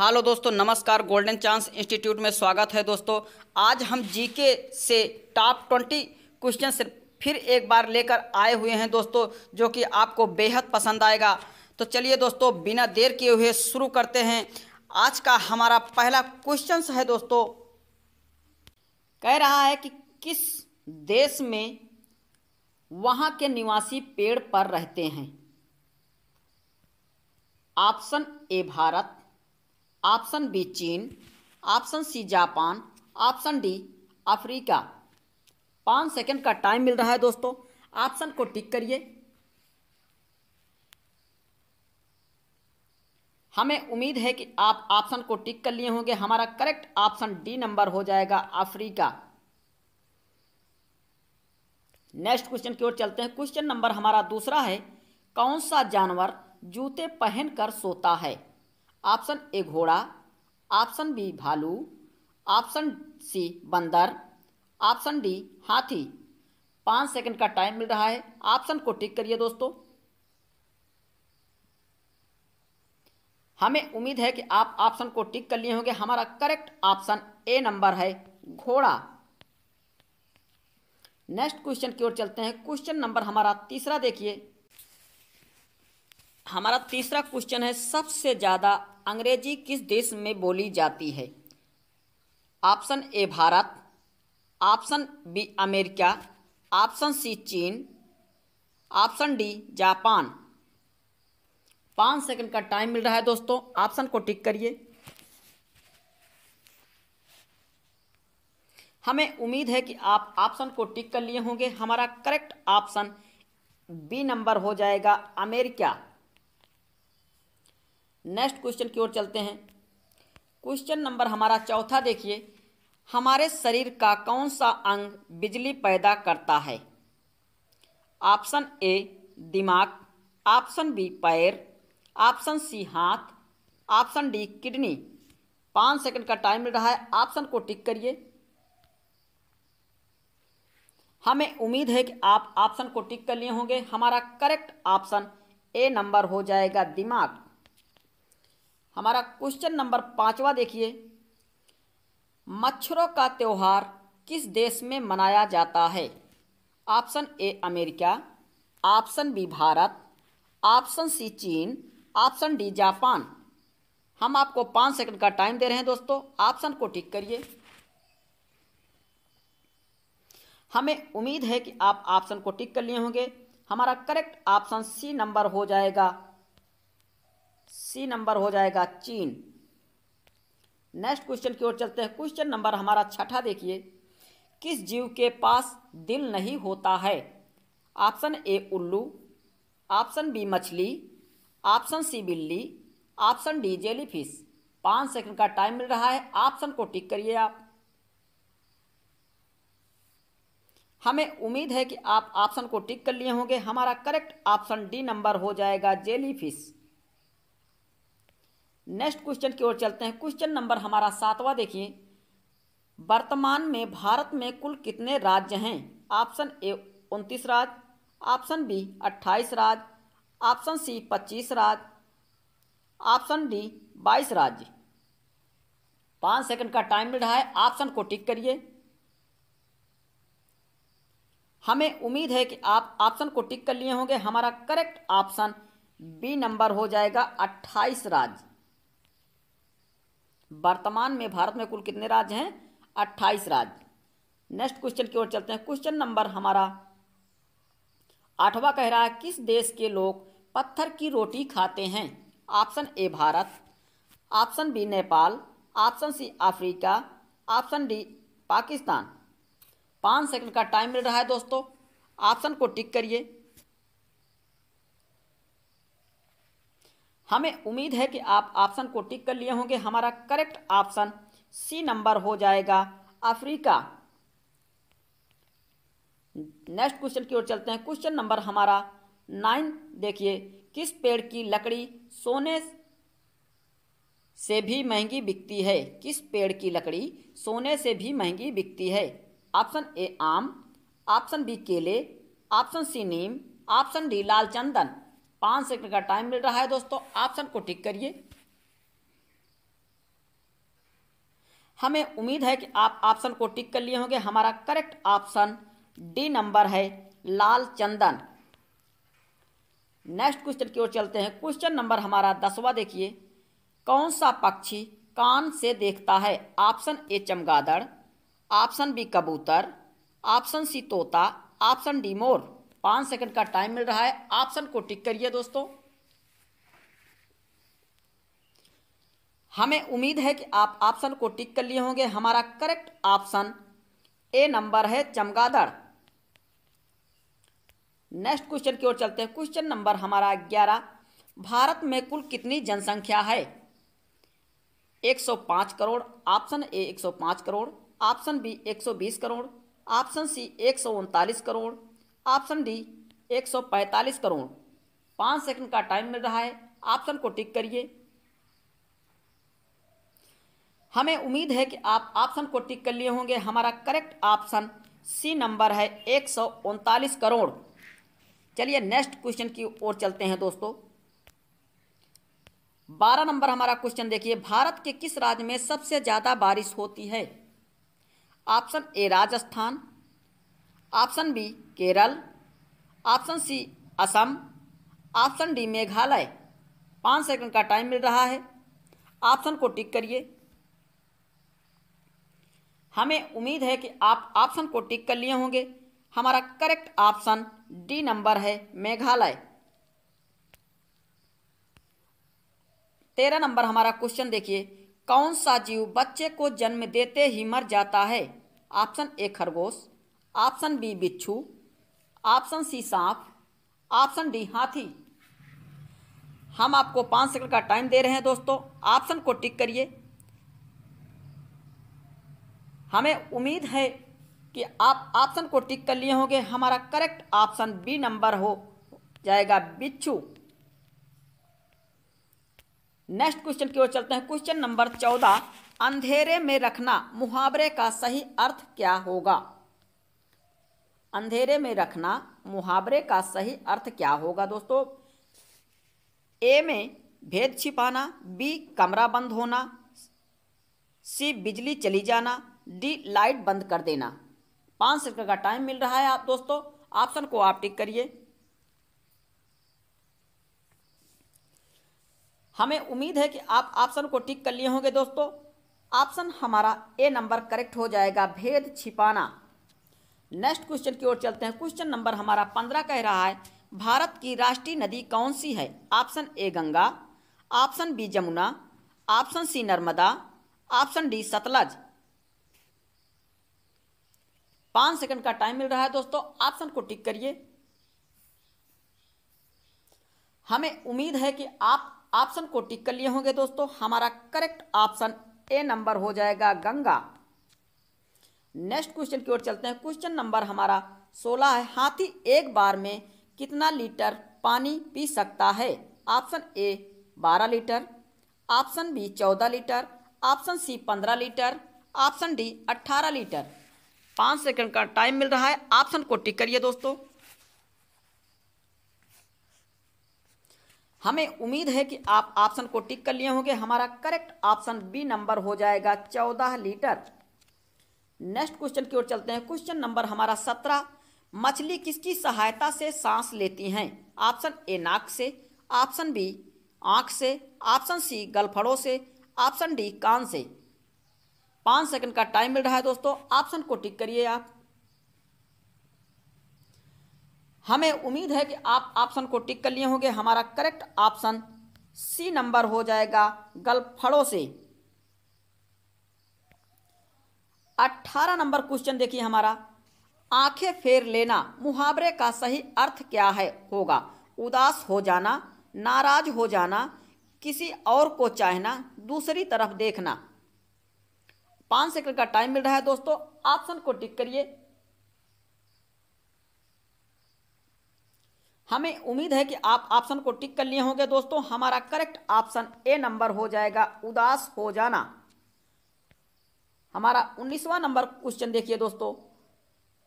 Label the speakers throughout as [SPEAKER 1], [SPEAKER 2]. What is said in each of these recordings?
[SPEAKER 1] hello दोस्तों नमस्कार golden chance institute में स्वागत है दोस्तों आज हम जीके से टॉप ट्वेंटी क्वेश्चन फिर एक बार लेकर आए हुए हैं दोस्तों जो कि आपको बेहद पसंद आएगा तो चलिए दोस्तों बिना देर किए हुए शुरू करते हैं आज का हमारा पहला क्वेश्चन है दोस्तों कह रहा है कि किस देश में वहाँ के निवासी पेड़ पर रहते हैं option A Bharat option B चीन option C Japan option D Africa पाँच सेकंड का टाइम मिल रहा है दोस्तों ऑप्शन को टिक करिए हमें उम्मीद है कि आप ऑप्शन को टिक कर लिए होंगे हमारा करेक्ट ऑप्शन डी नंबर हो जाएगा अफ्रीका नेक्स्ट क्वेश्चन की ओर चलते हैं क्वेश्चन नंबर हमारा दूसरा है कौन सा जानवर जूते पहनकर सोता है ऑप्शन ए घोड़ा ऑप्शन बी भालू ऑप्शन सी बंदर ऑप्शन डी हाथी पाँच सेकंड का टाइम मिल रहा है ऑप्शन को टिक करिए दोस्तों हमें उम्मीद है कि आप ऑप्शन को टिक कर लिए होंगे हमारा करेक्ट ऑप्शन ए नंबर है घोड़ा नेक्स्ट क्वेश्चन की ओर चलते हैं क्वेश्चन नंबर हमारा तीसरा देखिए हमारा तीसरा क्वेश्चन है सबसे ज़्यादा अंग्रेजी किस देश में बोली जाती है option A Bharat option B America option C चीन ऑप्शन डी जापान पाँच सेकंड का टाइम मिल रहा है दोस्तों ऑप्शन को टिक करिए हमें उम्मीद है कि आप ऑप्शन को टिक कर लिए होंगे हमारा करेक्ट ऑप्शन बी नंबर हो जाएगा अमेरिका नेक्स्ट क्वेश्चन की ओर चलते हैं क्वेश्चन नंबर हमारा चौथा देखिए हमारे शरीर का कौन सा अंग बिजली पैदा करता है ऑप्शन ए दिमाग ऑप्शन बी पैर ऑप्शन सी हाथ ऑप्शन डी किडनी पाँच सेकंड का टाइम मिल रहा है ऑप्शन को टिक करिए हमें उम्मीद है कि आप ऑप्शन को टिक कर लिए होंगे हमारा करेक्ट ऑप्शन ए नंबर हो जाएगा दिमाग हमारा क्वेश्चन नंबर पाँचवा देखिए मच्छरों का त्यौहार किस देश में मनाया जाता है option A America option B Bharat option C चीन ऑप्शन डी जापान हम आपको पाँच सेकंड का टाइम दे रहे हैं दोस्तों ऑप्शन को टिक करिए हमें उम्मीद है कि आप ऑप्शन को टिक कर लिए होंगे हमारा करेक्ट ऑप्शन सी नंबर हो जाएगा सी नंबर हो जाएगा चीन नेक्स्ट क्वेश्चन की ओर चलते हैं क्वेश्चन नंबर हमारा छठा देखिए किस जीव के पास दिल नहीं होता है ऑप्शन ए उल्लू ऑप्शन बी मछली ऑप्शन सी बिल्ली ऑप्शन डी जेलीफिश पाँच सेकंड का टाइम मिल रहा है ऑप्शन को टिक करिए आप हमें उम्मीद है कि आप ऑप्शन को टिक कर लिए होंगे हमारा करेक्ट ऑप्शन डी नंबर हो जाएगा जेलीफिश नेक्स्ट क्वेश्चन की ओर चलते हैं क्वेश्चन नंबर हमारा सातवां देखिए वर्तमान में भारत में कुल कितने राज्य हैं ऑप्शन ए उनतीस राज्य ऑप्शन बी अट्ठाईस राज्य ऑप्शन सी पच्चीस राज्य ऑप्शन डी बाईस राज्य पाँच सेकंड का टाइम मिल रहा है ऑप्शन को टिक करिए हमें उम्मीद है कि आप ऑप्शन को टिक कर लिए होंगे हमारा करेक्ट ऑप्शन बी नंबर हो जाएगा अट्ठाईस राज्य वर्तमान में भारत में कुल कितने राज्य हैं अट्ठाईस राज्य नेक्स्ट क्वेश्चन की ओर चलते हैं क्वेश्चन नंबर हमारा आठवां कह रहा है किस देश के लोग पत्थर की रोटी खाते हैं option A Bharat option B Nepal option C Africa option D Pakistan पाँच सेकंड का टाइम मिल रहा है दोस्तों ऑप्शन को टिक करिए हमें उम्मीद है कि आप ऑप्शन को टिक कर लिए होंगे हमारा करेक्ट ऑप्शन सी नंबर हो जाएगा अफ्रीका नेक्स्ट क्वेश्चन की ओर चलते हैं क्वेश्चन नंबर हमारा नाइन देखिए किस पेड़ की लकड़ी सोने से भी महंगी बिकती है किस पेड़ की लकड़ी सोने से भी महंगी बिकती है ऑप्शन ए आम ऑप्शन बी केले option C neem option D लाल चंदन पांच सेकंड का टाइम मिल रहा है दोस्तों ऑप्शन को टिक करिए हमें उम्मीद है कि आप ऑप्शन को टिक कर लिए होंगे हमारा करेक्ट ऑप्शन डी नंबर है लाल चंदन नेक्स्ट क्वेश्चन की ओर चलते हैं क्वेश्चन नंबर हमारा दसवा देखिए कौन सा पक्षी कान से देखता है ऑप्शन ए चमगादड़ ऑप्शन बी कबूतर ऑप्शन सी तोता ऑप्शन डी मोर पांच सेकंड का टाइम मिल रहा है ऑप्शन को टिक करिए दोस्तों हमें उम्मीद है कि आप ऑप्शन को टिक कर लिए होंगे हमारा करेक्ट ऑप्शन ए नंबर है चमगादड़ नेक्स्ट क्वेश्चन की ओर चलते हैं क्वेश्चन नंबर हमारा ग्यारह भारत में कुल कितनी जनसंख्या है 105 crore option A 105 crore option B 120 crore option C एक करोड़ ऑप्शन डी 145 करोड़ पाँच सेकंड का टाइम मिल रहा है ऑप्शन को टिक करिए हमें उम्मीद है कि आप ऑप्शन को टिक कर लिए होंगे हमारा करेक्ट ऑप्शन सी नंबर है एक करोड़ चलिए नेक्स्ट क्वेश्चन की ओर चलते हैं दोस्तों बारह नंबर हमारा क्वेश्चन देखिए भारत के किस राज्य में सबसे ज़्यादा बारिश होती है option A Rajasthan option B Kerala option C Assam option D Meghalaya पाँच सेकंड का टाइम मिल रहा है ऑप्शन को टिक करिए हमें उम्मीद है कि आप ऑप्शन को टिक कर लिए होंगे हमारा करेक्ट ऑप्शन डी नंबर है मेघालय तेरह नंबर हमारा क्वेश्चन देखिए कौन सा जीव बच्चे को जन्म देते ही मर जाता है ऑप्शन ए खरगोश ऑप्शन बी बिच्छू ऑप्शन सी सांप ऑप्शन डी हाथी हम आपको पाँच सेकंड का टाइम दे रहे हैं दोस्तों ऑप्शन को टिक करिए हमें उम्मीद है कि आप ऑप्शन को टिक कर लिए होंगे हमारा करेक्ट ऑप्शन बी नंबर हो जाएगा बिच्छू नेक्स्ट क्वेश्चन की ओर चलते हैं क्वेश्चन नंबर चौदह अंधेरे में रखना मुहावरे का सही अर्थ क्या होगा अंधेरे में रखना मुहावरे का सही अर्थ क्या होगा दोस्तों ए में भेद छिपाना बी कमरा बंद होना सी बिजली चली जाना डी लाइट बंद कर देना पाँच सेकंड का टाइम मिल रहा है आप दोस्तों ऑप्शन को आप टिक करिए हमें उम्मीद है कि आप ऑप्शन को टिक कर लिए होंगे दोस्तों ऑप्शन हमारा ए नंबर करेक्ट हो जाएगा भेद छिपाना नेक्स्ट क्वेश्चन की ओर चलते हैं क्वेश्चन नंबर हमारा पंद्रह कह रहा है भारत की राष्ट्रीय नदी कौन सी है option A Ganga option B Jamuna option C Narmada option D Sutlej पांच सेकंड का टाइम मिल रहा है दोस्तों ऑप्शन को टिक करिए हमें उम्मीद है कि आप ऑप्शन को टिक कर लिए होंगे दोस्तों हमारा करेक्ट ऑप्शन ए नंबर हो जाएगा गंगा नेक्स्ट क्वेश्चन की ओर चलते हैं क्वेश्चन नंबर हमारा सोलह है हाथी एक बार में कितना लीटर पानी पी सकता है ऑप्शन ए बारह लीटर ऑप्शन बी चौदह लीटर ऑप्शन सी पंद्रह लीटर ऑप्शन डी अट्ठारह लीटर पाँच सेकंड का टाइम मिल रहा है ऑप्शन को टिक करिए दोस्तों हमें उम्मीद है कि आप ऑप्शन को टिक कर लिए होंगे हमारा करेक्ट ऑप्शन बी नंबर हो जाएगा चौदह लीटर नेक्स्ट क्वेश्चन की ओर चलते हैं क्वेश्चन नंबर हमारा सत्रह मछली किसकी सहायता से सांस लेती हैं ऑप्शन ए नाक से ऑप्शन बी आँख से ऑप्शन सी गलफड़ों से ऑप्शन डी कान से पाँच सेकंड का टाइम मिल रहा है दोस्तों ऑप्शन को टिक करिए आप हमें उम्मीद है कि आप ऑप्शन को टिक कर लिए होंगे हमारा करेक्ट ऑप्शन सी नंबर हो जाएगा गलफड़ों से अट्ठारह नंबर क्वेश्चन देखिए हमारा आंखें फेर लेना मुहावरे का सही अर्थ क्या है होगा उदास हो जाना नाराज हो जाना किसी और को चाहना दूसरी तरफ देखना पाँच सेकंड का टाइम मिल रहा है दोस्तों ऑप्शन को टिक करिए हमें उम्मीद है कि आप ऑप्शन को टिक कर लिए होंगे दोस्तों हमारा करेक्ट ऑप्शन ए नंबर हो जाएगा उदास हो जाना हमारा उन्नीसवा नंबर क्वेश्चन देखिए दोस्तों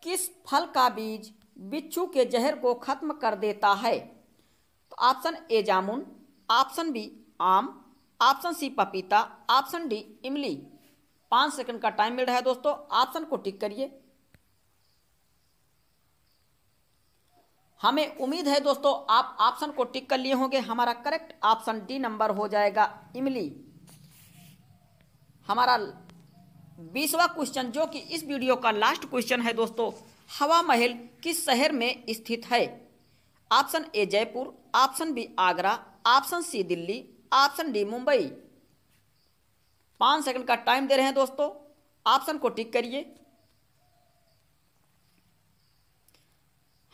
[SPEAKER 1] किस फल का बीज बिच्छू के जहर को खत्म कर देता है तो ऑप्शन ए जामुन ऑप्शन बी आम ऑप्शन सी पपीता ऑप्शन डी इमली पाँच सेकंड का टाइम मिल रहा है दोस्तों ऑप्शन को टिक करिए हमें उम्मीद है दोस्तों आप ऑप्शन को टिक कर लिए होंगे हमारा करेक्ट ऑप्शन डी नंबर हो जाएगा इमली हमारा बीसवा क्वेश्चन जो कि इस वीडियो का लास्ट क्वेश्चन है दोस्तों हवा महल किस शहर में स्थित है option A Jaipur option B Agra option C Delhi option D Mumbai पाँच सेकंड का टाइम दे रहे हैं दोस्तों ऑप्शन को टिक करिए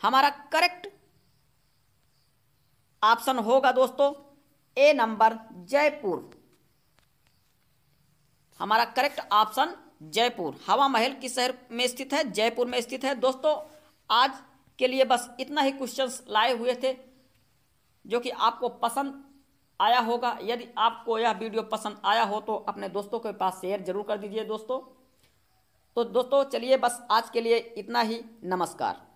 [SPEAKER 1] हमारा करेक्ट ऑप्शन होगा दोस्तों ए नंबर जयपुर हमारा करेक्ट ऑप्शन जयपुर हवा महल किस शहर में स्थित है जयपुर में स्थित है दोस्तों आज के लिए बस इतना ही क्वेश्चंस लाए हुए थे जो कि आपको पसंद आया होगा यदि आपको यह वीडियो पसंद आया हो तो अपने दोस्तों के पास शेयर जरूर कर दीजिए दोस्तों तो दोस्तों चलिए बस आज के लिए इतना ही नमस्कार